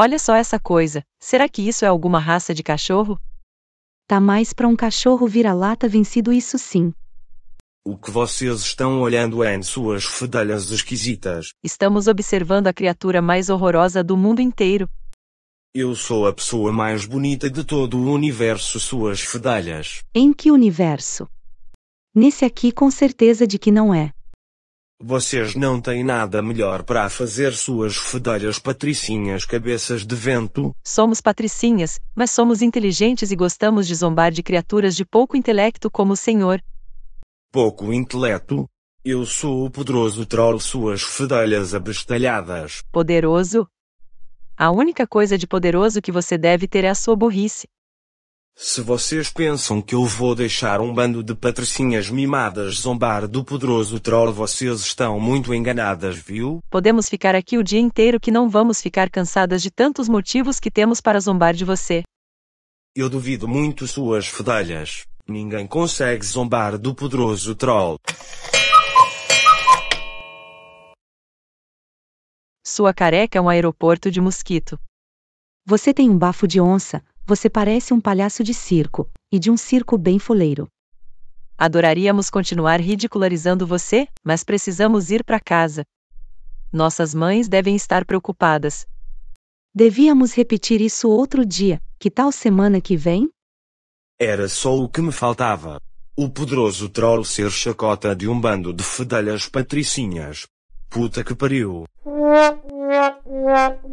Olha só essa coisa, será que isso é alguma raça de cachorro? Tá mais para um cachorro vira-lata vencido isso sim. O que vocês estão olhando é em suas fedelhas esquisitas. Estamos observando a criatura mais horrorosa do mundo inteiro. Eu sou a pessoa mais bonita de todo o universo, suas fedelhas. Em que universo? Nesse aqui com certeza de que não é. Vocês não têm nada melhor para fazer suas fedelhas patricinhas cabeças de vento? Somos patricinhas, mas somos inteligentes e gostamos de zombar de criaturas de pouco intelecto como o senhor. Pouco intelecto? Eu sou o poderoso troll suas fedelhas abestalhadas. Poderoso? A única coisa de poderoso que você deve ter é a sua burrice. Se vocês pensam que eu vou deixar um bando de patricinhas mimadas zombar do poderoso troll, vocês estão muito enganadas, viu? Podemos ficar aqui o dia inteiro que não vamos ficar cansadas de tantos motivos que temos para zombar de você. Eu duvido muito suas fedelhas. Ninguém consegue zombar do poderoso troll. Sua careca é um aeroporto de mosquito. Você tem um bafo de onça, você parece um palhaço de circo, e de um circo bem foleiro. Adoraríamos continuar ridicularizando você, mas precisamos ir para casa. Nossas mães devem estar preocupadas. Devíamos repetir isso outro dia, que tal semana que vem? Era só o que me faltava. O poderoso troll ser chacota de um bando de fedelhas patricinhas. Puta que pariu.